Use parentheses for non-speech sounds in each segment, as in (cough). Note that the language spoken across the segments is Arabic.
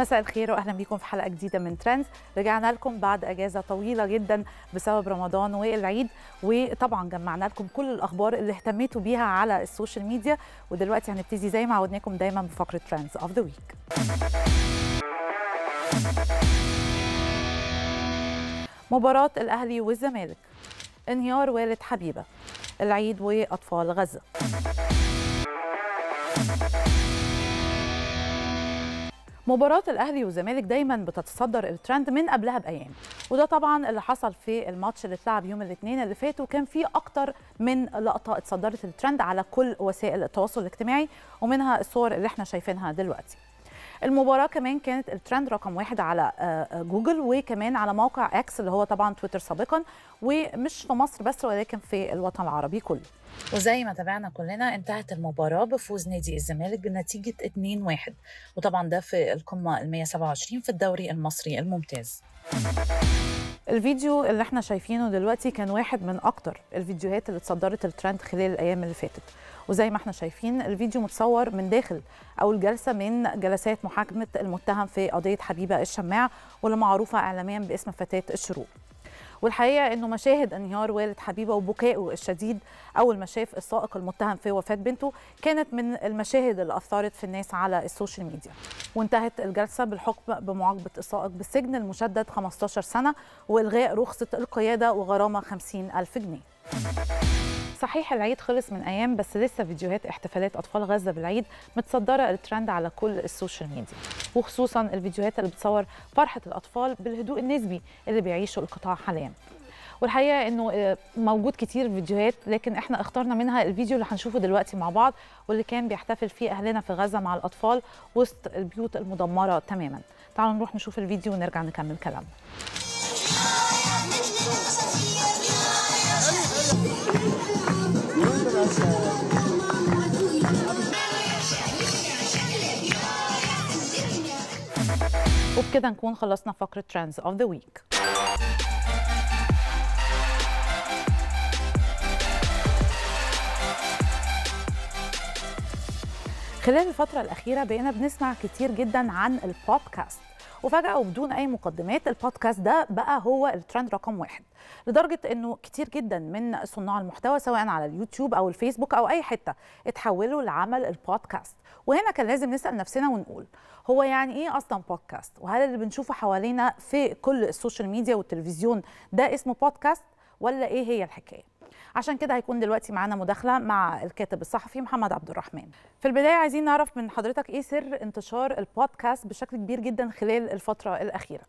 مساء الخير واهلا بيكم في حلقه جديده من ترندز رجعنا لكم بعد اجازه طويله جدا بسبب رمضان والعيد وطبعا جمعنا لكم كل الاخبار اللي اهتميتوا بيها على السوشيال ميديا ودلوقتي هنبتدي زي ما عودناكم دايما بفقره ترندز اوف ذا ويك مباراة الأهلي والزمالك انهيار والد حبيبة العيد وأطفال غزة مباراه الاهلي والزمالك دايما بتتصدر الترند من قبلها بايام وده طبعا اللي حصل في الماتش اللي اتلعب يوم الاثنين اللي فات وكان فيه اكتر من لقطه اتصدرت الترند على كل وسائل التواصل الاجتماعي ومنها الصور اللي احنا شايفينها دلوقتي المباراه كمان كانت الترند رقم واحد على آه، آه، جوجل وكمان على موقع اكس اللي هو طبعا تويتر سابقا ومش في مصر بس ولكن في الوطن العربي كله وزي ما تابعنا كلنا انتهت المباراة بفوز نادي الزمالك بنتيجة 2-1 وطبعا ده في القمة ال 127 في الدوري المصري الممتاز الفيديو اللي احنا شايفينه دلوقتي كان واحد من اكتر الفيديوهات اللي اتصدرت الترند خلال الايام اللي فاتت وزي ما احنا شايفين الفيديو متصور من داخل اول جلسه من جلسات محاكمه المتهم في قضيه حبيبه الشماع واللي معروفه اعلاميا باسم فتاه الشروق والحقيقه انه مشاهد انهيار والد حبيبه وبكائه الشديد اول ما شاف السائق المتهم في وفاه بنته كانت من المشاهد اللي اثرت في الناس على السوشيال ميديا وانتهت الجلسه بالحكم بمعاقبه السائق بالسجن المشدد 15 سنه والغاء رخصه القياده وغرامه 50 الف جنيه صحيح العيد خلص من ايام بس لسه فيديوهات احتفالات اطفال غزه بالعيد متصدره الترند على كل السوشيال ميديا وخصوصا الفيديوهات اللي بتصور فرحه الاطفال بالهدوء النسبي اللي بيعيشه القطاع حاليا والحقيقه انه آه، موجود كتير فيديوهات لكن احنا اخترنا منها الفيديو اللي هنشوفه دلوقتي مع بعض واللي كان بيحتفل فيه اهلنا في غزه مع الاطفال وسط البيوت المدمره تماما تعالوا نروح نشوف الفيديو ونرجع نكمل كلامنا وبكده نكون خلصنا فقرة ترندز اوف ذا ويك خلال الفترة الأخيرة بقينا بنسمع كتير جدا عن البودكاست وفجأة وبدون أي مقدمات البودكاست ده بقى هو الترند رقم واحد لدرجة إنه كتير جدا من صناع المحتوى سواء على اليوتيوب أو الفيسبوك أو أي حتة اتحولوا لعمل البودكاست وهنا كان لازم نسال نفسنا ونقول هو يعني ايه اصلا بودكاست وهل اللي بنشوفه حوالينا في كل السوشيال ميديا والتلفزيون ده اسمه بودكاست ولا ايه هي الحكايه عشان كده هيكون دلوقتي معانا مداخله مع الكاتب الصحفي محمد عبد الرحمن في البدايه عايزين نعرف من حضرتك ايه سر انتشار البودكاست بشكل كبير جدا خلال الفتره الاخيره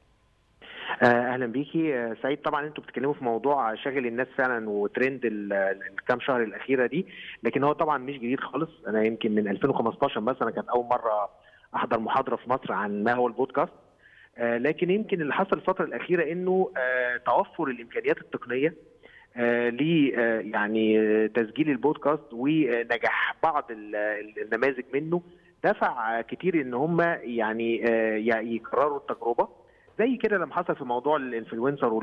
آه، اهلا بيكي آه، سعيد طبعا انتوا بتتكلموا في موضوع شاغل الناس فعلا وترند الكام شهر الاخيره دي لكن هو طبعا مش جديد خالص انا يمكن من 2015 مثلا كانت اول مره احضر محاضره في مصر عن ما هو البودكاست آه، لكن يمكن اللي حصل الفتره الاخيره انه توفر الامكانيات التقنيه ل يعني تسجيل البودكاست ونجاح بعض النماذج منه دفع كتير ان هم يعني يكرروا التجربه زي كده لما حصل في موضوع الانفلونسر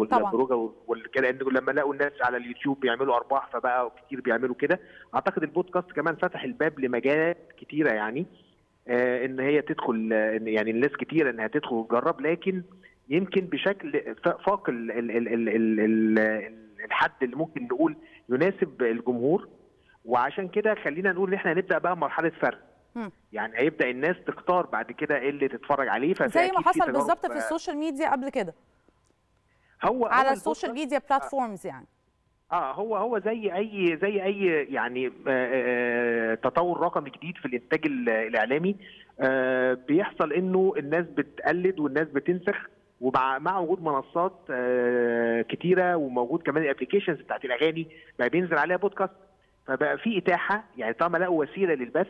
والبروجه والكده لان لما لقوا الناس على اليوتيوب بيعملوا ارباح فبقى كتير بيعملوا كده اعتقد البودكاست كمان فتح الباب لمجالات كتيره يعني آه ان هي تدخل آه، يعني الناس كتيره انها تدخل وتجرب لكن يمكن بشكل فاق الحد اللي ممكن نقول يناسب الجمهور وعشان كده خلينا نقول ان احنا هنبدا بقى مرحله فرق يعني هيبدا الناس تختار بعد كده ايه اللي تتفرج عليه زي ما حصل بالظبط في السوشيال ميديا قبل كده هو على السوشيال ميديا بلاتفورمز يعني آه،, اه هو هو زي اي زي اي يعني آه, آه،, آه، تطور رقمي جديد في الانتاج الاعلامي آه بيحصل انه الناس بتقلد والناس بتنسخ ومع وجود منصات آه كتيره وموجود كمان الابلكيشنز بتاعت الاغاني بقى بينزل عليها بودكاست فبقى في اتاحه يعني طالما لقوا وسيله للبث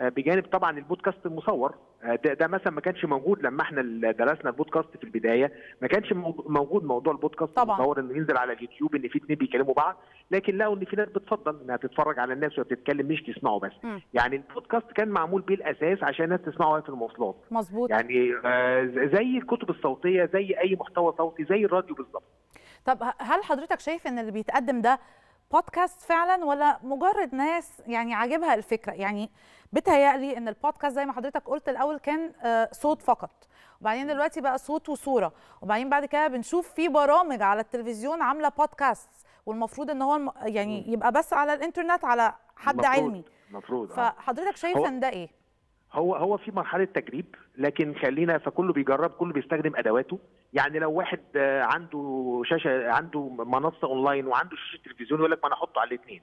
آه، بجانب طبعا البودكاست المصور آه، ده, ده مثلا ما كانش موجود لما احنا درسنا البودكاست في البدايه ما كانش موجود موضوع البودكاست طبعا المصور انه ينزل على اليوتيوب ان في اتنين بيكلموا بعض لكن لقوا ان في ناس بتفضل انها تتفرج على الناس وهي بتتكلم مش تسمعه بس م. يعني البودكاست كان معمول بالاساس عشان الناس تسمعه في المواصلات مظبوط يعني آه، زي الكتب الصوتيه زي اي محتوى صوتي زي الراديو بالظبط طب هل حضرتك شايف ان اللي بيتقدم ده بودكاست فعلا ولا مجرد ناس يعني عاجبها الفكره يعني بتهيألي ان البودكاست زي ما حضرتك قلت الاول كان آه، صوت فقط وبعدين دلوقتي بقى صوت وصوره وبعدين بعد كده بنشوف في برامج على التلفزيون عامله بودكاست والمفروض ان هو يعني يبقى بس على الانترنت على حد مفروض. علمي المفروض آه. فحضرتك شايف ان ده ايه هو هو في مرحله تجريب لكن خلينا فكله بيجرب كله بيستخدم ادواته يعني لو واحد آه، عنده شاشه عنده منصه اونلاين وعنده شاشه تلفزيون يقول لك ما انا احطه على الاثنين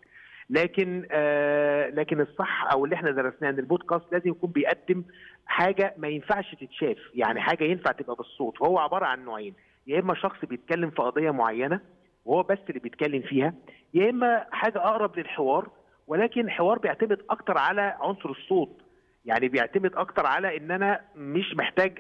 لكن آه لكن الصح او اللي احنا درسناه ان البودكاست لازم يكون بيقدم حاجه ما ينفعش تتشاف يعني حاجه ينفع تبقى بالصوت وهو عباره عن نوعين يا اما شخص بيتكلم في قضيه معينه وهو بس اللي بيتكلم فيها يا اما حاجه اقرب للحوار ولكن حوار بيعتمد اكتر على عنصر الصوت يعني بيعتمد اكتر على ان انا مش محتاج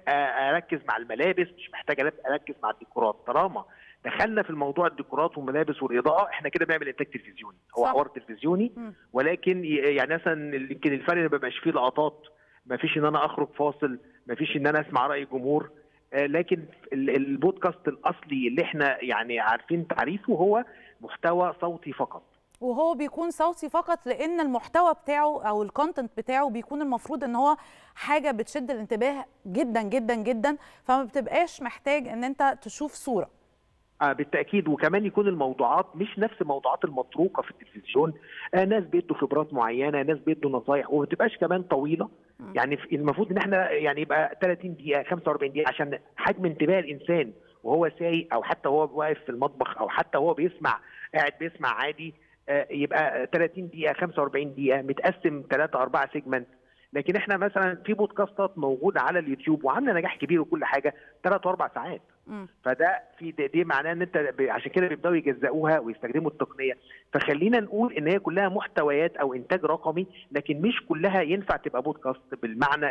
اركز مع الملابس مش محتاج اركز مع الديكورات طالما دخلنا في الموضوع الديكورات والملابس والاضاءه احنا كده بنعمل انتاج تلفزيوني هو حوار تلفزيوني ولكن يعني مثلا يمكن الفرق ما بيبقاش فيه لقطات ما فيش ان انا اخرج فاصل ما فيش ان انا اسمع راي جمهور آه، لكن البودكاست الاصلي اللي احنا يعني عارفين تعريفه هو محتوى صوتي فقط وهو بيكون صوتي فقط لان المحتوى بتاعه او الكونتنت بتاعه بيكون المفروض ان هو حاجه بتشد الانتباه جدا جدا جدا فما بتبقاش محتاج ان انت تشوف صوره آه بالتاكيد وكمان يكون الموضوعات مش نفس الموضوعات المطروقه في التلفزيون آه ناس بيدوا خبرات معينه ناس بيدوا نصايح وما بتبقاش كمان طويله يعني المفروض ان احنا يعني يبقى 30 دقيقه 45 دقيقه عشان حجم انتباه الانسان وهو سايق او حتى هو واقف في المطبخ او حتى هو بيسمع قاعد بيسمع عادي آه، يبقى 30 دقيقه 45 دقيقه متقسم 3 4 سيجمنت لكن احنا مثلا في بودكاستات موجوده على اليوتيوب وعامله نجاح كبير وكل حاجه ثلاث واربع ساعات فده في ده دي معناه ان انت عشان كده بيبداوا يجزئوها ويستخدموا التقنيه فخلينا نقول ان هي كلها محتويات او انتاج رقمي لكن مش كلها ينفع تبقى بودكاست بالمعنى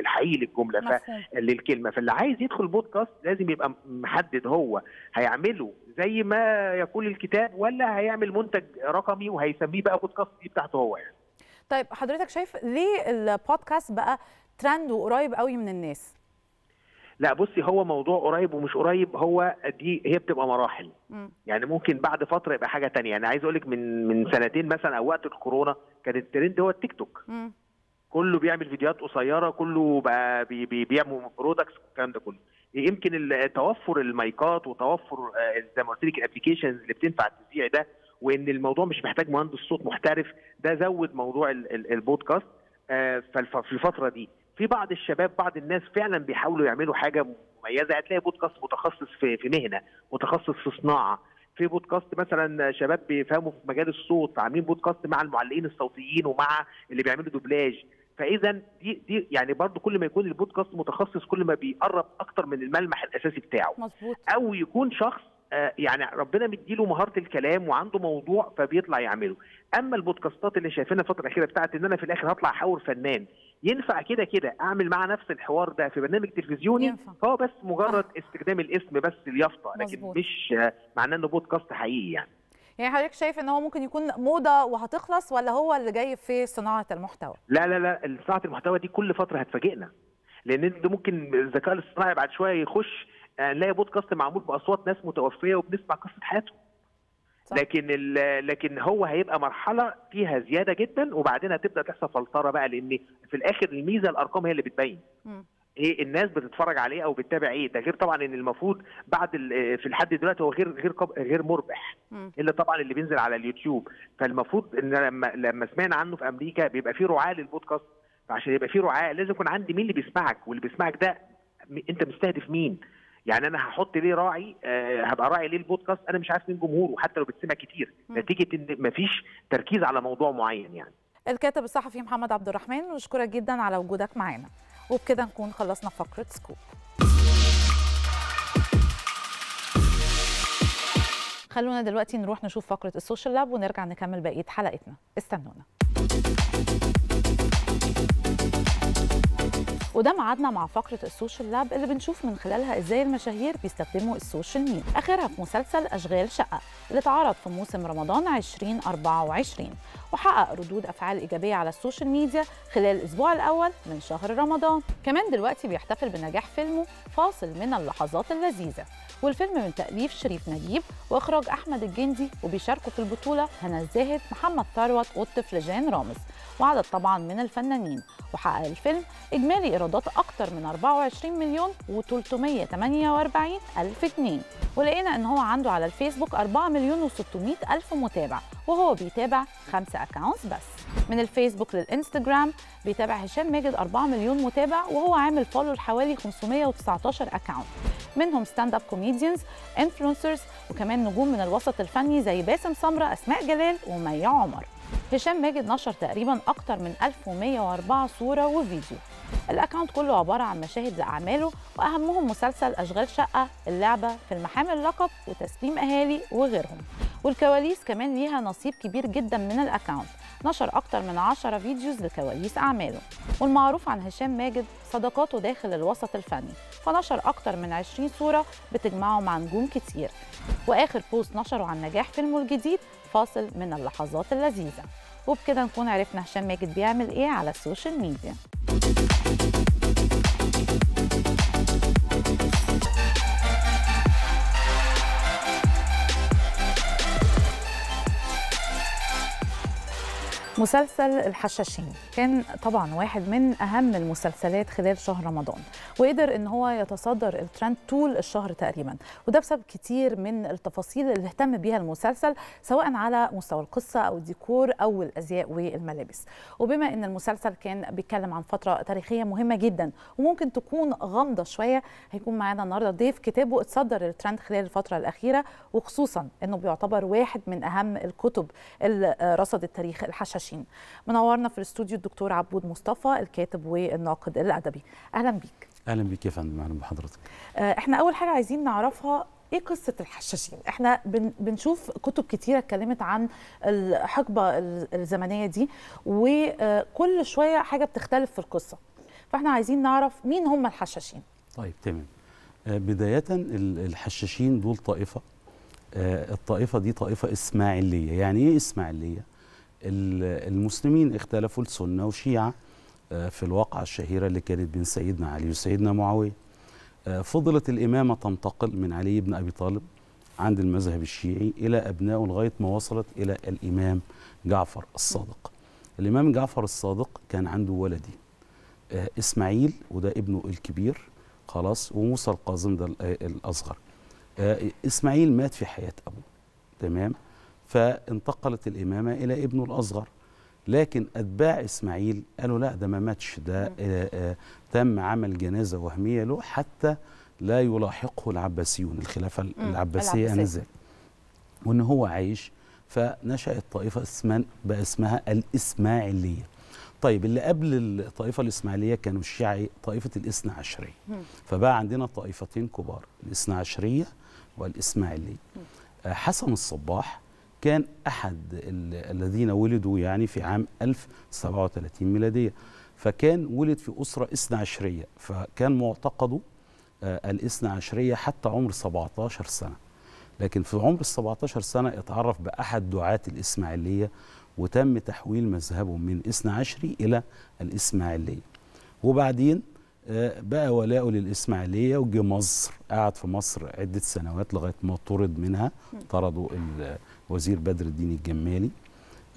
الحقيقي للجمله للكلمه فاللي عايز يدخل بودكاست لازم يبقى محدد هو هيعمله زي ما يقول الكتاب ولا هيعمل منتج رقمي وهيسميه بقى بودكاست دي بتاعته هو يعني طيب حضرتك شايف ليه البودكاست بقى ترند وقريب قوي من الناس لا بصي هو موضوع قريب ومش قريب هو دي هي بتبقى مراحل م. يعني ممكن بعد فتره يبقى حاجه تانية يعني عايز اقول لك من من سنتين مثلا او وقت الكورونا كان الترند هو التيك توك م. كله بيعمل فيديوهات قصيره كله بقى بي بي بيعمل برودكتس والكلام ده كله يمكن توفر المايكات وتوفر آه، زي ما قلت لك الابلكيشنز اللي بتنفع تبيع ده وان الموضوع مش محتاج مهندس صوت محترف ده زود موضوع البودكاست آه، في الفتره دي في بعض الشباب بعض الناس فعلا بيحاولوا يعملوا حاجه مميزه هتلاقي يعني بودكاست متخصص في في مهنه متخصص في صناعه في بودكاست مثلا شباب بيفهموا في مجال الصوت عاملين بودكاست مع المعلقين الصوتيين ومع اللي بيعملوا دوبلاج فاذا دي دي يعني برضو كل ما يكون البودكاست متخصص كل ما بيقرب اكتر من الملمح الاساسي بتاعه مظبوط او يكون شخص آه، يعني ربنا مديله مهاره الكلام وعنده موضوع فبيطلع يعمله اما البودكاستات اللي شايفينها الفتره الاخيره بتاعت ان انا في الاخر هطلع احاور فنان ينفع كده كده اعمل معاه نفس الحوار ده في برنامج تلفزيوني ينفع. هو بس مجرد آه. استخدام الاسم بس اليافطه لكن مش معناه انه بودكاست حقيقي يعني يعني حضرتك شايف ان هو ممكن يكون موضه وهتخلص ولا هو اللي جاي في صناعه المحتوى لا لا لا صناعه المحتوى دي كل فتره هتفاجئنا لان انت ممكن الذكاء الاصطناعي بعد شويه يخش يعني نلاقي بودكاست معمول باصوات ناس متوفيه وبنسمع قصه حياتهم صح. لكن لكن هو هيبقى مرحله فيها زياده جدا وبعدين هتبدا تحصل فلتره بقى لان في الاخر الميزه الارقام هي اللي بتبين م. ايه الناس بتتفرج عليه او بتتابع ايه ده غير طبعا ان المفروض بعد في لحد دلوقتي هو غير غير غير مربح م. الا طبعا اللي بينزل على اليوتيوب فالمفروض ان لما لما سمعنا عنه في امريكا بيبقى في رعاه للبودكاست فعشان يبقى في رعاه لازم يكون عندي مين اللي بيسمعك واللي بيسمعك ده انت مستهدف مين يعني انا هحط ليه راعي آه هبقى راعي ليه البودكاست انا مش عارف مين جمهوره حتى لو بتسمع كتير نتيجه ان مفيش تركيز على موضوع معين يعني الكاتب الصحفي محمد عبد الرحمن نشكرك جدا على وجودك معانا وبكده نكون خلصنا فقره سكوب خلونا دلوقتي نروح نشوف فقرة السوشيال لاب ونرجع نكمل بقية حلقتنا استنونا وده معادنا مع فقره السوشيال لاب اللي بنشوف من خلالها ازاي المشاهير بيستخدموا السوشيال ميديا اخرها في مسلسل اشغال شقه اللي اتعرض في موسم رمضان 2024 وحقق ردود افعال ايجابيه على السوشيال ميديا خلال الاسبوع الاول من شهر رمضان كمان دلوقتي بيحتفل بنجاح فيلمه فاصل من اللحظات اللذيذه والفيلم من تاليف شريف نجيب واخراج احمد الجندي وبيشاركوا في البطوله هنا الزاهد محمد ثروت والطفل جان رامز وعدد طبعا من الفنانين الفنانين وحقق الفيلم إجمالي إيرادات أكتر من 24 مليون و348 ألف جنيه ولقينا إن هو عنده على الفيسبوك 4 مليون و600 ألف متابع وهو بيتابع خمسة أكاونتس بس من الفيسبوك للإنستجرام بيتابع هشام ماجد 4 مليون متابع وهو عامل فولو لحوالي 519 أكاونت منهم ستاند اب كوميديانز انفلونسرز وكمان نجوم من الوسط الفني زي باسم سمره اسماء جلال ومي عمر هشام ماجد نشر تقريبا أكتر من 1104 صورة وفيديو الأكاونت كله عبارة عن مشاهد لأعماله وأهمهم مسلسل أشغال شقة اللعبة في المحامي اللقب وتسليم أهالي وغيرهم والكواليس كمان ليها نصيب كبير جدا من الأكاونت نشر أكتر من 10 فيديوز لكواليس أعماله والمعروف عن هشام ماجد صداقاته داخل الوسط الفني فنشر أكتر من 20 صورة بتجمعه مع نجوم كتير وآخر بوست نشره عن نجاح فيلمه الجديد فاصل من اللحظات اللذيذة وبكده نكون عرفنا هشام ماجد بيعمل إيه على السوشيال ميديا مسلسل الحشاشين كان طبعا واحد من اهم المسلسلات خلال شهر رمضان وقدر ان هو يتصدر الترند طول الشهر تقريبا وده بسبب كتير من التفاصيل اللي اهتم بيها المسلسل سواء على مستوى القصه او الديكور او الازياء والملابس وبما ان المسلسل كان بيتكلم عن فتره تاريخيه مهمه جدا وممكن تكون غامضه شويه هيكون معانا النهارده ضيف كتابه اتصدر الترند خلال الفتره الاخيره وخصوصا انه بيعتبر واحد من اهم الكتب اللي رصدت تاريخ الحشاشين 2021 منورنا في الاستوديو الدكتور عبود مصطفى الكاتب والناقد الادبي اهلا بيك اهلا بيك يا فندم اهلا بحضرتك آه، احنا اول حاجه عايزين نعرفها ايه قصه الحشاشين احنا بنشوف كتب كتيره اتكلمت عن الحقبه الزمنيه دي وكل شويه حاجه بتختلف في القصه فاحنا عايزين نعرف مين هم الحشاشين طيب تمام آه، بدايه الحشاشين دول طائفه آه، الطائفه دي طائفه اسماعيليه يعني ايه اسماعيليه المسلمين اختلفوا السنة وشيعة آه، في الواقعة الشهيرة اللي كانت بين سيدنا علي وسيدنا معاوية آه، فضلت الإمامة تنتقل من علي بن أبي طالب عند المذهب الشيعي إلى أبنائه لغاية ما وصلت إلى الإمام جعفر الصادق الإمام جعفر الصادق كان عنده ولدي آه، إسماعيل وده ابنه الكبير خلاص وموسى القاسم ده الأصغر إسماعيل مات في حياة أبوه تمام فانتقلت الإمامة إلى ابنه الأصغر لكن أتباع إسماعيل قالوا لا ده ما ماتش ده آه، آه، تم عمل جنازة وهمية له حتى لا يلاحقه العباسيون الخلافة العباسية أنذاك وإن هو عايش فنشأت طائفة اسمها بقى اسمها الإسماعيلية طيب اللي قبل الطائفة الإسماعيلية كانوا الشيعي طائفة الإثنى عشرية فبقى عندنا طائفتين كبار الإثنى عشرية والإسماعيلية آه، حسن الصباح كان أحد الذين ولدوا يعني في عام 1037 ميلادية فكان ولد في أسرة إثنى عشرية فكان معتقده آه، الإثنى عشرية حتى عمر 17 سنة لكن في عمر ال 17 سنة اتعرف بأحد دعاة الإسماعيلية وتم تحويل مذهبه من إثنى عشري إلى الإسماعيلية وبعدين آه، بقى ولاؤه للإسماعيلية وجه مصر قعد في مصر عدة سنوات لغاية ما طرد منها طردوا وزير بدر الدين الجمالي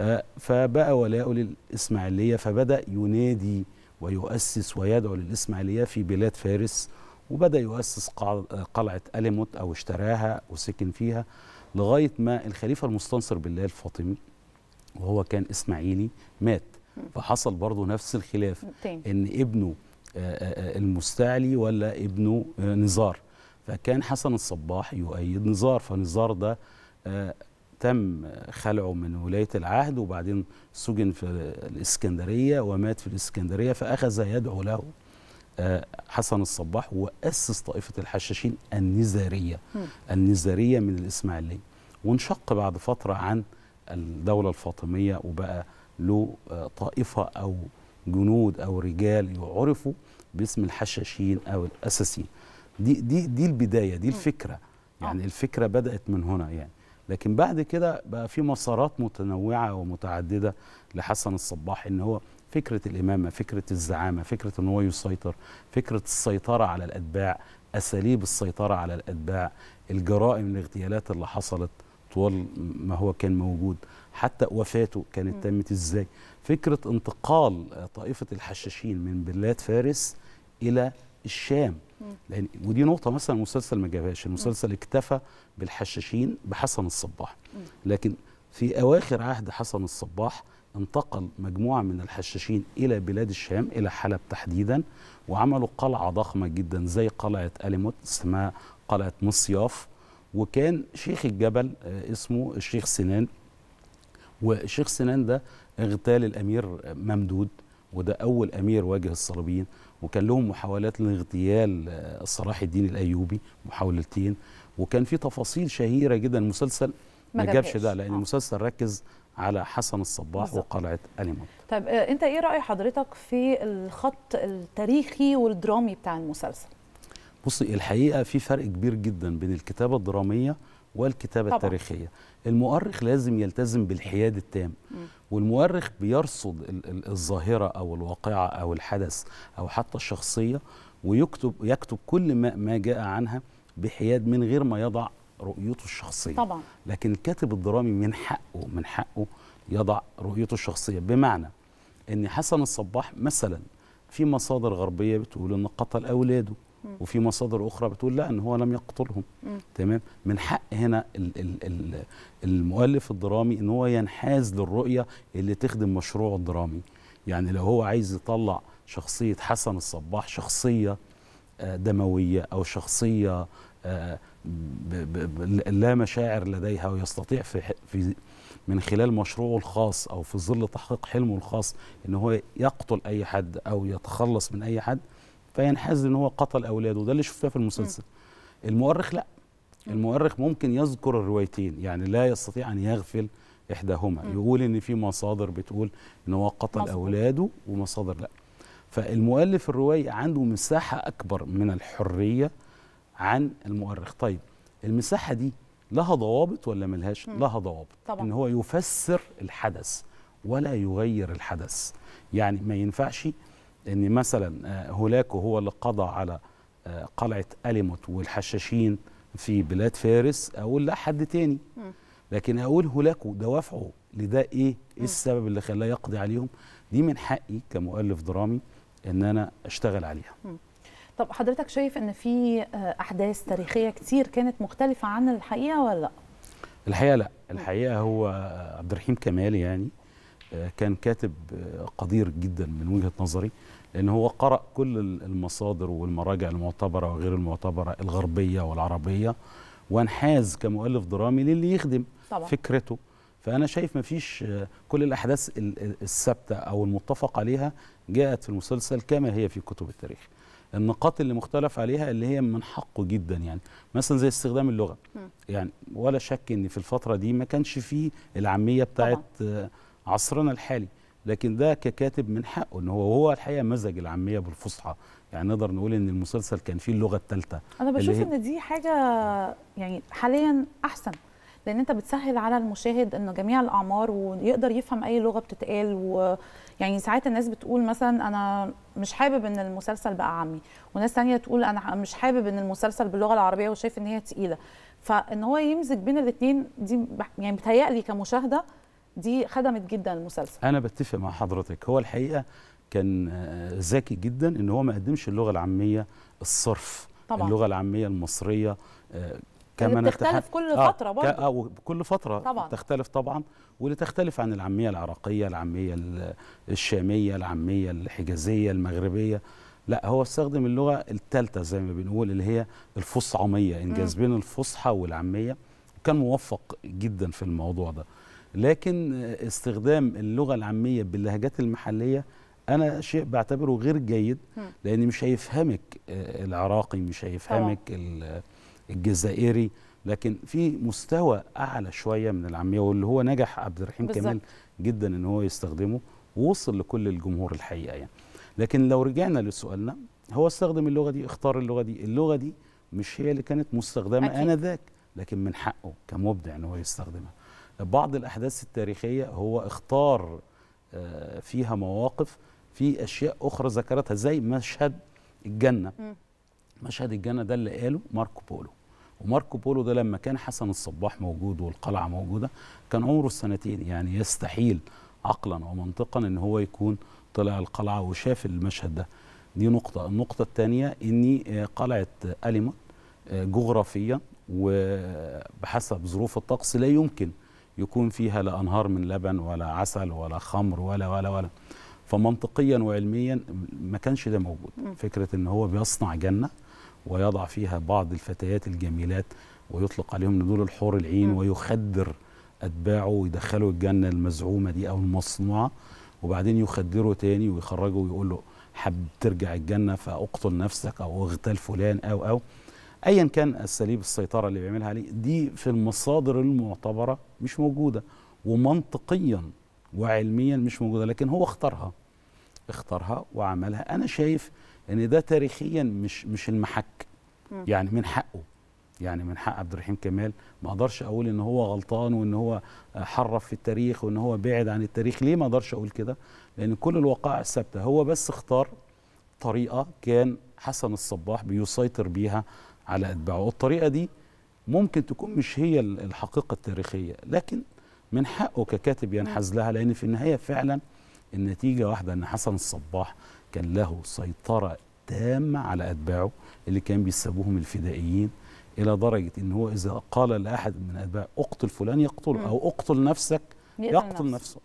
آه، فبقى ولاؤه للإسماعيلية فبدأ ينادي ويؤسس ويدعو للإسماعيلية في بلاد فارس وبدأ يؤسس قلعة أليموت أو اشتراها وسكن فيها لغاية ما الخليفة المستنصر بالله الفاطمي وهو كان إسماعيلي مات فحصل برضه نفس الخلاف إن ابنه آه، آه، المستعلي ولا ابنه نزار فكان حسن الصباح يؤيد نزار فنزار ده تم خلعه من ولايه العهد وبعدين سجن في الاسكندريه ومات في الاسكندريه فاخذ يدعو له آه، حسن الصباح واسس طائفه الحشاشين النزاريه النزاريه من الاسماعيليه وانشق بعد فتره عن الدوله الفاطميه وبقى له آه، طائفه او جنود او رجال يعرفوا باسم الحشاشين او الاساسيين دي دي دي البدايه دي الفكره يعني آه. الفكره بدات من هنا يعني لكن بعد كده بقى في مسارات متنوعه ومتعدده لحسن الصباح ان هو فكره الامامه فكره الزعامه فكره ان هو يسيطر فكره السيطره على الاتباع اساليب السيطره على الاتباع الجرائم الاغتيالات اللي حصلت طوال ما هو كان موجود حتى وفاته كانت تمت ازاي فكره انتقال طائفه الحشاشين من بلاد فارس الى الشام لان ودي نقطه مثلا المسلسل ما جابهاش المسلسل اكتفى بالحشاشين بحسن الصباح لكن في اواخر عهد حسن الصباح انتقل مجموعه من الحشاشين الى بلاد الشام الى حلب تحديدا وعملوا قلعه ضخمه جدا زي قلعه اليموت اسمها قلعه مصياف وكان شيخ الجبل آه، اسمه الشيخ سنان والشيخ سنان ده اغتال الامير ممدود وده اول امير واجه الصليبيين وكان لهم محاولات لاغتيال آه، صلاح الدين الايوبي محاولتين وكان في تفاصيل شهيره جدا المسلسل ما جابش ده لان آه. المسلسل ركز على حسن الصباح بالزبط. وقلعه اليموت طيب آه، انت ايه راي حضرتك في الخط التاريخي والدرامي بتاع المسلسل بصي الحقيقه في فرق كبير جدا بين الكتابه الدراميه والكتابه طبعا. التاريخيه المؤرخ لازم يلتزم بالحياد التام م. والمؤرخ بيرصد الظاهره او الواقعه او الحدث او حتى الشخصيه ويكتب يكتب كل ما ما جاء عنها بحياد من غير ما يضع رؤيته الشخصيه طبعا. لكن الكاتب الدرامي من حقه من حقه يضع رؤيته الشخصيه بمعنى ان حسن الصباح مثلا في مصادر غربيه بتقول ان قتل اولاده وفي مصادر اخرى بتقول لا ان هو لم يقتلهم تمام من حق هنا الـ الـ الـ المؤلف الدرامي ان هو ينحاز للرؤيه اللي تخدم مشروعه الدرامي يعني لو هو عايز يطلع شخصيه حسن الصباح شخصيه آه، دمويه او شخصيه آه، لا مشاعر لديها ويستطيع في, في من خلال مشروعه الخاص او في ظل تحقيق حلمه الخاص ان هو يقتل اي حد او يتخلص من اي حد فينحاز ان هو قتل اولاده ده اللي شفناه في المسلسل م. المؤرخ لا م. المؤرخ ممكن يذكر الروايتين يعني لا يستطيع ان يغفل احداهما م. يقول ان في مصادر بتقول ان هو قتل مصدر. اولاده ومصادر لا فالمؤلف الروايه عنده مساحه اكبر من الحريه عن المؤرخ طيب المساحه دي لها ضوابط ولا ملهاش لها ضوابط طبعا. ان هو يفسر الحدث ولا يغير الحدث يعني ما ينفعش ان مثلا آه، هولاكو هو اللي قضى على آه، قلعة أليموت والحشاشين في بلاد فارس أقول لا حد تاني لكن أقول هولاكو دوافعه لده إيه؟ إيه السبب اللي خلاه يقضي عليهم؟ دي من حقي كمؤلف درامي إن أنا أشتغل عليها. طب حضرتك شايف ان في آه، احداث تاريخيه كتير كانت مختلفه عن الحقيقه ولا لا الحقيقه لا الحقيقه هو عبد الرحيم كمال يعني كان كاتب آه، قدير جدا من وجهه نظري لان هو قرا كل المصادر والمراجع المعتبره وغير المعتبره الغربيه والعربيه وانحاز كمؤلف درامي للي يخدم طبعا. فكرته فانا شايف ما فيش آه، كل الاحداث الثابته او المتفق عليها جاءت في المسلسل كما هي في كتب التاريخ النقاط اللي مختلف عليها اللي هي من حقه جدا يعني مثلا زي استخدام اللغه م. يعني ولا شك ان في الفتره دي ما كانش فيه العاميه بتاعت طبعا. آه، عصرنا الحالي لكن ده ككاتب من حقه ان هو هو الحقيقه مزج العاميه بالفصحى يعني نقدر نقول ان المسلسل كان فيه اللغه الثالثه انا بشوف ان دي حاجه يعني حاليا احسن لان انت بتسهل على المشاهد انه جميع الاعمار ويقدر يفهم اي لغه بتتقال ويعني ساعات الناس بتقول مثلا انا مش حابب ان المسلسل بقى عامي وناس ثانيه تقول انا مش حابب ان المسلسل باللغه العربيه وشايف ان هي تقيله فان هو يمزج بين الاثنين دي يعني بتهيألي كمشاهده دي خدمت جدا المسلسل انا بتفق مع حضرتك هو الحقيقه كان آه، ذكي جدا ان هو ما قدمش اللغه العاميه الصرف طبعا. اللغه العاميه المصريه آه، كما بتختلف كل آه، فتره آه برضه آه كل فتره طبعا. تختلف طبعا واللي تختلف عن العاميه العراقيه العاميه الشاميه العاميه الحجازيه المغربيه لا هو استخدم اللغه الثالثه زي ما بنقول اللي هي الفصعميه انجاز بين الفصحى والعاميه وكان موفق جدا في الموضوع ده لكن استخدام اللغه العاميه باللهجات المحليه انا شيء بعتبره غير جيد لان مش هيفهمك آه، العراقي مش هيفهمك الجزائري لكن في مستوى اعلى شويه من العاميه واللي هو نجح عبد الرحيم كمال جدا ان هو يستخدمه ووصل لكل الجمهور الحقيقه يعني لكن لو رجعنا لسؤالنا هو استخدم اللغه دي اختار اللغه دي اللغه دي مش هي اللي كانت مستخدمه انذاك لكن من حقه كمبدع ان هو يستخدمها بعض الأحداث التاريخية هو اختار آه، فيها مواقف في أشياء أخرى ذكرتها زي مشهد الجنة مشهد الجنة ده اللي قاله ماركو بولو وماركو بولو ده لما كان حسن الصباح موجود والقلعة موجودة كان عمره السنتين يعني يستحيل عقلا ومنطقا ان هو يكون طلع القلعة وشاف المشهد ده دي نقطة النقطة الثانية اني آه، قلعة أليمون آه، جغرافيا وبحسب ظروف الطقس لا يمكن يكون فيها لا أنهار من لبن ولا عسل ولا خمر ولا ولا ولا فمنطقيا وعلميا ما كانش ده موجود فكرة أن هو بيصنع جنة ويضع فيها بعض الفتيات الجميلات ويطلق عليهم دول الحور العين ويخدر أتباعه ويدخلوا الجنة المزعومة دي أو المصنوعة وبعدين يخدره تاني ويخرجه ويقول له حب ترجع الجنة فأقتل نفسك أو اغتال فلان أو أو ايا كان اساليب السيطره اللي بيعملها عليه دي في المصادر المعتبره مش موجوده ومنطقيا وعلميا مش موجوده لكن هو اختارها اختارها وعملها انا شايف ان ده تاريخيا مش مش المحك يعني من حقه يعني من حق عبد الرحيم كمال ما اقدرش اقول ان هو غلطان وان هو حرف في التاريخ وان هو بعد عن التاريخ ليه ما اقدرش اقول كده لان كل الوقائع ثابته هو بس اختار طريقه كان حسن الصباح بيسيطر بيها على أتباعه والطريقة دي ممكن تكون مش هي الحقيقة التاريخية لكن من حقه ككاتب ينحز لها لأن في النهاية فعلا النتيجة واحدة أن حسن الصباح كان له سيطرة تامة على أتباعه اللي كان بيسبوهم الفدائيين إلى درجة أن هو إذا قال لأحد من أتباعه اقتل فلان يقتله أو اقتل نفسك يقتل نفسه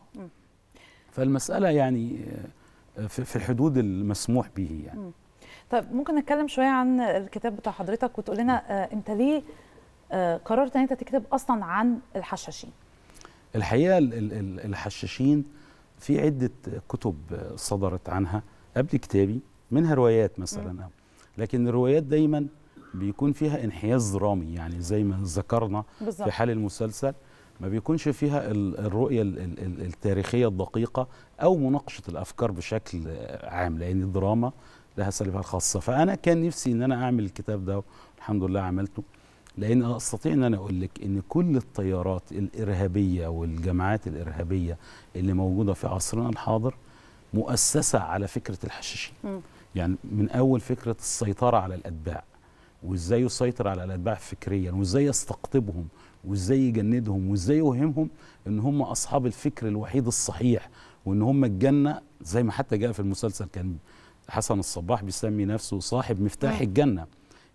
فالمسألة يعني آه، في الحدود المسموح به يعني طب ممكن نتكلم شويه عن الكتاب بتاع حضرتك وتقول لنا آه، انت ليه آه، قررت ان انت تكتب اصلا عن الحشاشين الحقيقه الحشاشين في عده كتب صدرت عنها قبل كتابي منها روايات مثلا م. لكن الروايات دايما بيكون فيها انحياز درامي يعني زي ما ذكرنا في حال المسلسل ما بيكونش فيها الرؤية التاريخية الدقيقة أو مناقشة الأفكار بشكل عام لأن الدراما لها سلبها الخاصه فانا كان نفسي ان انا اعمل الكتاب ده الحمد لله عملته لان استطيع ان انا اقول لك ان كل التيارات الارهابيه والجماعات الارهابيه اللي موجوده في عصرنا الحاضر مؤسسه على فكره الحشاشين يعني من اول فكره السيطره على الاتباع وازاي يسيطر على الاتباع فكريا وازاي يستقطبهم وازاي يجندهم وازاي يوهمهم ان هم اصحاب الفكر الوحيد الصحيح وان هم الجنه زي ما حتى جاء في المسلسل كان حسن الصباح بيسمي نفسه صاحب مفتاح نعم. الجنة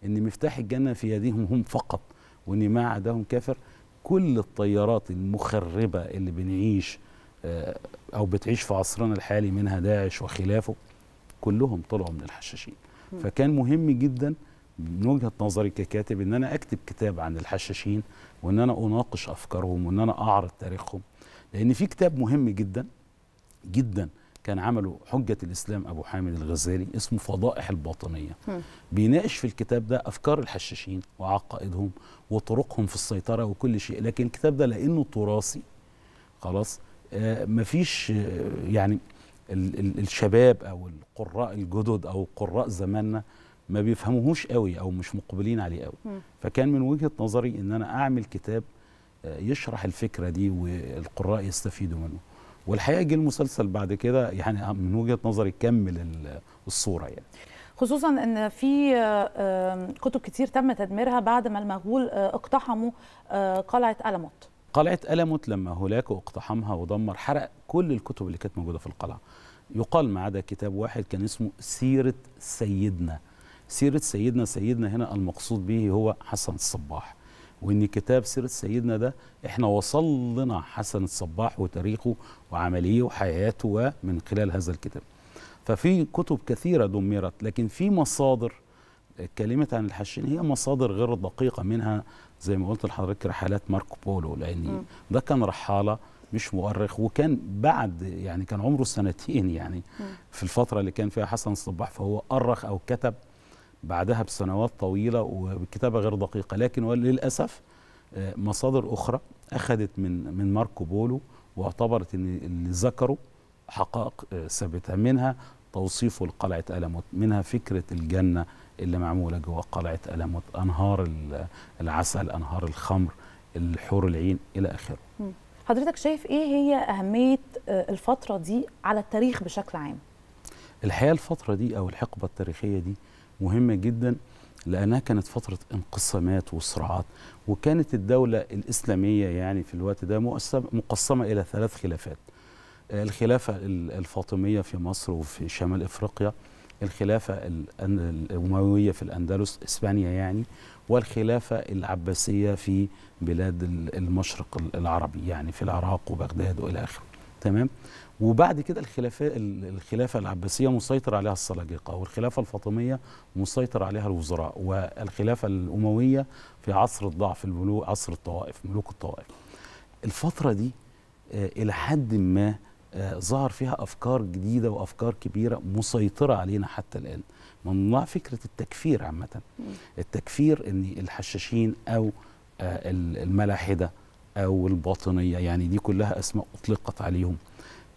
إن مفتاح الجنة في يديهم هم فقط وإن ما عداهم كافر كل التيارات المخربة اللي بنعيش آه، أو بتعيش في عصرنا الحالي منها داعش وخلافه كلهم طلعوا من الحشاشين فكان مهم جدا من وجهه نظري ككاتب ان انا اكتب كتاب عن الحشاشين وان انا اناقش افكارهم وان انا اعرض تاريخهم لان في كتاب مهم جدا جدا كان عمله حجة الإسلام أبو حامد الغزالي اسمه فضائح الباطنية بيناقش في الكتاب ده أفكار الحشاشين وعقائدهم وطرقهم في السيطرة وكل شيء لكن الكتاب ده لأنه تراثي خلاص آه مفيش آه يعني الـ الـ الشباب أو القراء الجدد أو قراء زماننا ما بيفهموهوش قوي أو مش مقبلين عليه قوي فكان من وجهة نظري إن أنا أعمل كتاب آه يشرح الفكرة دي والقراء يستفيدوا منه والحقيقه جه المسلسل بعد كده يعني من وجهه نظري كمل الصوره يعني خصوصا ان في آه، كتب كتير تم تدميرها بعد ما المغول آه، اقتحموا آه، قلعه ألموت قلعه ألموت لما هولاكو اقتحمها ودمر حرق كل الكتب اللي كانت موجوده في القلعه يقال ما عدا كتاب واحد كان اسمه سيره سيدنا سيره سيدنا سيدنا هنا المقصود به هو حسن الصباح وان كتاب سيره سيدنا ده احنا وصلنا حسن الصباح وتاريخه وعمليه وحياته ومن خلال هذا الكتاب ففي كتب كثيره دمرت لكن في مصادر كلمه عن الحشين هي مصادر غير دقيقه منها زي ما قلت لحضرتك رحلات ماركو بولو لان ده كان رحاله مش مؤرخ وكان بعد يعني كان عمره سنتين يعني في الفتره اللي كان فيها حسن الصباح فهو ارخ او كتب بعدها بسنوات طويلة وبكتابة غير دقيقة لكن للأسف آه، مصادر أخرى أخذت من من ماركو بولو واعتبرت أن اللي ذكره حقائق آه، ثابتة منها توصيفه لقلعة ألموت منها فكرة الجنة اللي معمولة جوه قلعة ألموت أنهار العسل أنهار الخمر الحور العين إلى آخره حضرتك شايف إيه هي أهمية آه، الفترة دي على التاريخ بشكل عام؟ الحقيقة الفترة دي أو الحقبة التاريخية دي مهمه جدا لانها كانت فتره انقسامات وصراعات وكانت الدوله الاسلاميه يعني في الوقت ده مقسمه الى ثلاث خلافات الخلافه الفاطميه في مصر وفي شمال افريقيا الخلافه الامويه في الاندلس اسبانيا يعني والخلافه العباسيه في بلاد المشرق العربي يعني في العراق وبغداد والى اخره تمام وبعد كده الخلافه الخلافه العباسيه مسيطر عليها السلاجقه والخلافه الفاطميه مسيطر عليها الوزراء والخلافه الامويه في عصر الضعف الملوك عصر الطوائف ملوك الطوائف الفتره دي آه، الى حد ما آه، ظهر فيها افكار جديده وافكار كبيره مسيطره علينا حتى الان من فكره التكفير عامه التكفير ان الحشاشين او آه، الملاحده او الباطنيه يعني دي كلها اسماء اطلقت عليهم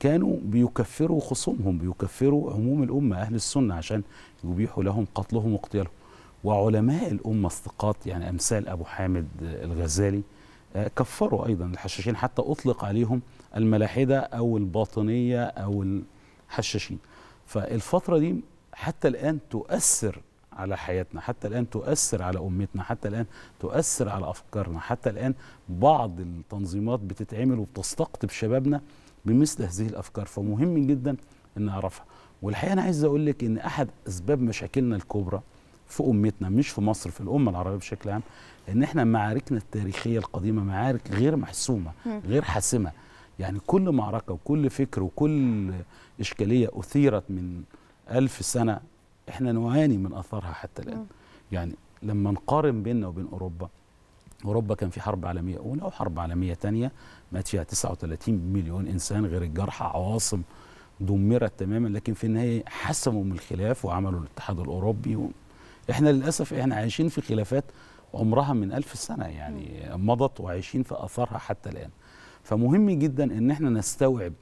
كانوا بيكفروا خصومهم بيكفروا عموم الأمة أهل السنة عشان يبيحوا لهم قتلهم واغتيالهم وعلماء الأمة استقاط يعني أمثال أبو حامد الغزالي آه، كفروا أيضا الحشاشين حتى أطلق عليهم الملاحدة أو الباطنية أو الحشاشين فالفترة دي حتى الآن تؤثر على حياتنا حتى الآن تؤثر على أمتنا حتى الآن تؤثر على أفكارنا حتى الآن بعض التنظيمات بتتعمل وبتستقطب شبابنا بمثل هذه الافكار فمهم جدا ان نعرفها والحقيقه انا عايز اقول لك ان احد اسباب مشاكلنا الكبرى في امتنا مش في مصر في الامه العربيه بشكل عام ان احنا معاركنا التاريخيه القديمه معارك غير محسومه غير حاسمه يعني كل معركه وكل فكر وكل اشكاليه اثيرت من ألف سنه احنا نعاني من اثارها حتى الان يعني لما نقارن بيننا وبين اوروبا أوروبا كان في حرب عالمية أولى وحرب عالمية ثانية مات فيها 39 مليون إنسان غير الجرحى عواصم دمرت تماما لكن في النهاية حسموا من الخلاف وعملوا الاتحاد الأوروبي و... إحنا للأسف إحنا عايشين في خلافات عمرها من ألف سنة يعني مضت وعايشين في اثارها حتى الآن فمهم جدا إن إحنا نستوعب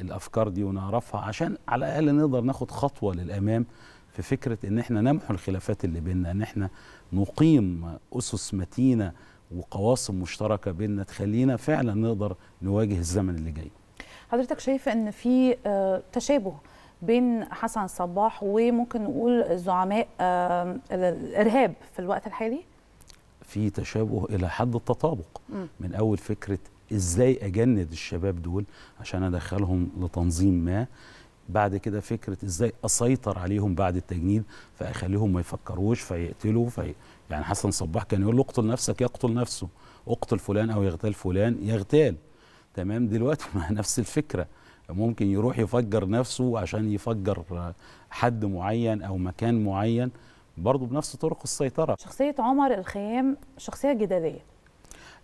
الأفكار دي ونعرفها عشان على الأقل نقدر ناخد خطوة للأمام في فكره ان احنا نمحو الخلافات اللي بيننا ان احنا نقيم اسس متينه وقواسم مشتركه بيننا تخلينا فعلا نقدر نواجه الزمن اللي جاي. حضرتك شايف ان في آه، تشابه بين حسن صباح وممكن نقول زعماء آه، الارهاب في الوقت الحالي؟ في تشابه الى حد التطابق من اول فكره ازاي اجند الشباب دول عشان ادخلهم لتنظيم ما بعد كده فكره ازاي اسيطر عليهم بعد التجنيد فاخليهم ما يفكروش فيقتلوا في يعني حسن صباح كان يقول له اقتل نفسك يقتل نفسه اقتل فلان او يغتال فلان يغتال تمام دلوقتي (laughs) مع نفس الفكره ممكن يروح يفجر نفسه عشان يفجر حد معين او مكان معين برضه بنفس طرق السيطره شخصيه عمر الخيام شخصيه جدليه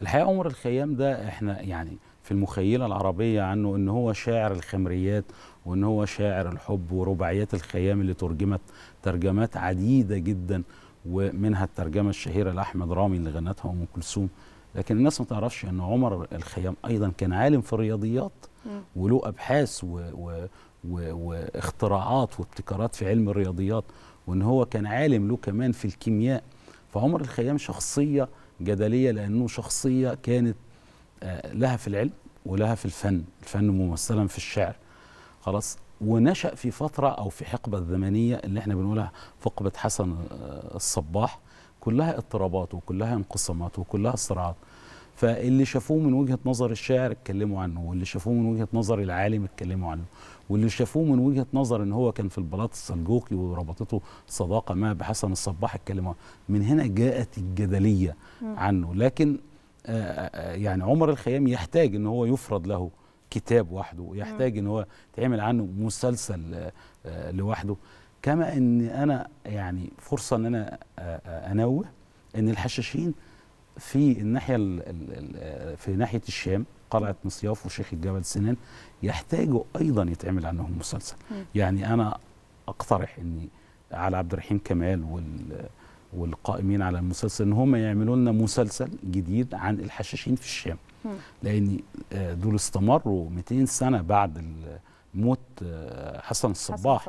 الحقيقه عمر الخيام ده احنا يعني في المخيلة العربية عنه أن هو شاعر الخمريات وأن هو شاعر الحب ورباعيات الخيام اللي ترجمت ترجمات عديدة جدا ومنها الترجمة الشهيرة لأحمد رامي اللي غنتها أم كلثوم لكن الناس ما تعرفش أن عمر الخيام أيضا كان عالم في الرياضيات وله أبحاث و... و... و... واختراعات وابتكارات في علم الرياضيات وأن هو كان عالم له كمان في الكيمياء فعمر الخيام شخصية جدلية لأنه شخصية كانت آه، لها في العلم ولها في الفن الفن ممثلا في الشعر خلاص ونشأ في فترة أو في حقبة زمنية اللي احنا بنقولها فقبة حسن آه، الصباح كلها اضطرابات وكلها انقسامات وكلها صراعات فاللي شافوه من وجهة نظر الشاعر اتكلموا عنه واللي شافوه من وجهة نظر العالم اتكلموا عنه واللي شافوه من وجهة نظر ان هو كان في البلاط السلجوقي وربطته صداقة ما بحسن الصباح اتكلموا عنه. من هنا جاءت الجدلية عنه لكن آه، آه، آه، يعني عمر الخيام يحتاج ان هو يفرض له كتاب وحده يحتاج ان هو تعمل عنه مسلسل لوحده كما ان انا يعني فرصه ان انا انوه ان الحشاشين في الناحيه في ناحيه الشام قلعه مصياف وشيخ الجبل سنان يحتاجوا ايضا يتعمل عنهم مسلسل يعني انا اقترح اني على عبد الرحيم كمال وال والقائمين على المسلسل ان هم يعملوا لنا مسلسل جديد عن الحشاشين في الشام لان آه، دول استمروا 200 سنه بعد موت آه، حسن الصباح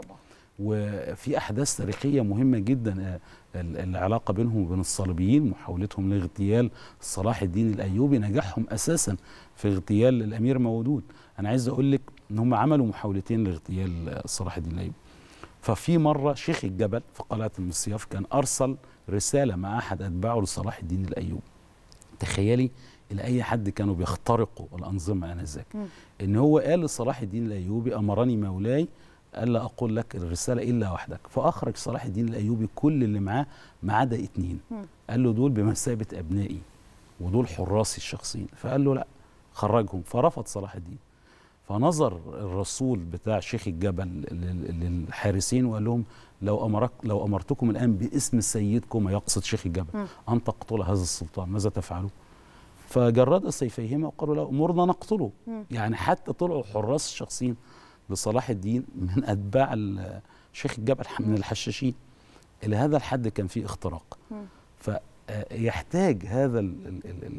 وفي احداث تاريخيه مهمه جدا آه، العلاقه بينهم وبين الصليبيين محاولتهم لاغتيال صلاح الدين الايوبي نجاحهم اساسا في اغتيال الامير مودود انا عايز اقول لك ان هم عملوا محاولتين لاغتيال صلاح الدين الايوبي ففي مره شيخ الجبل في قلعه المصياف كان ارسل رسالة مع أحد أتباعه لصلاح الدين الأيوبي تخيلي لأي حد كانوا بيخترقوا الأنظمة آنذاك إن هو قال لصلاح الدين الأيوبي أمرني مولاي ألا أقول لك الرسالة إلا وحدك فأخرج صلاح الدين الأيوبي كل اللي معاه ما عدا اتنين قال له دول بمثابة أبنائي ودول حراسي الشخصيين فقال له لا خرجهم فرفض صلاح الدين فنظر الرسول بتاع شيخ الجبل للحارسين وقال لهم لو أمرك لو أمرتكم الآن باسم سيدكم يقصد شيخ الجبل م. أن تقتل هذا السلطان ماذا تفعلوا فجرد سيفيهما وقالوا له أمرنا نقتله م. يعني حتى طلعوا حراس الشخصين لصلاح الدين من أتباع شيخ الجبل من الحشاشين إلى هذا الحد كان فيه اختراق فيحتاج آه، هذا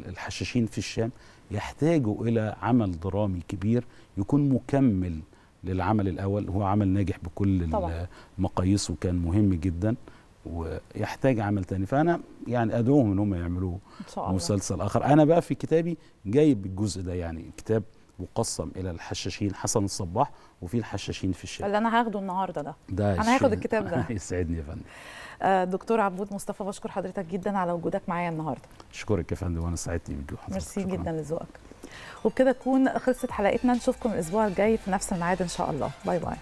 الحشاشين في الشام يحتاجوا إلى عمل درامي كبير يكون مكمل للعمل الاول هو عمل ناجح بكل طبعا. المقاييس وكان مهم جدا ويحتاج عمل تاني فانا يعني ادعوهم ان هم يعملوا مسلسل اخر انا بقى في كتابي جايب الجزء ده يعني كتاب مقسم الى الحشاشين حسن الصباح وفي الحشاشين في الشارع اللي انا هاخده النهارده ده ده انا هاخد الكتاب ده (laughs) يسعدني يا فندم آه، دكتور عبود مصطفى بشكر حضرتك جدا على وجودك معايا النهارده اشكرك يا فندم وانا سعدت بوجود حضرتك ميرسي جدا لذوقك وبكده تكون خلصت حلقتنا نشوفكم الاسبوع الجاي في نفس الميعاد ان شاء الله باي باي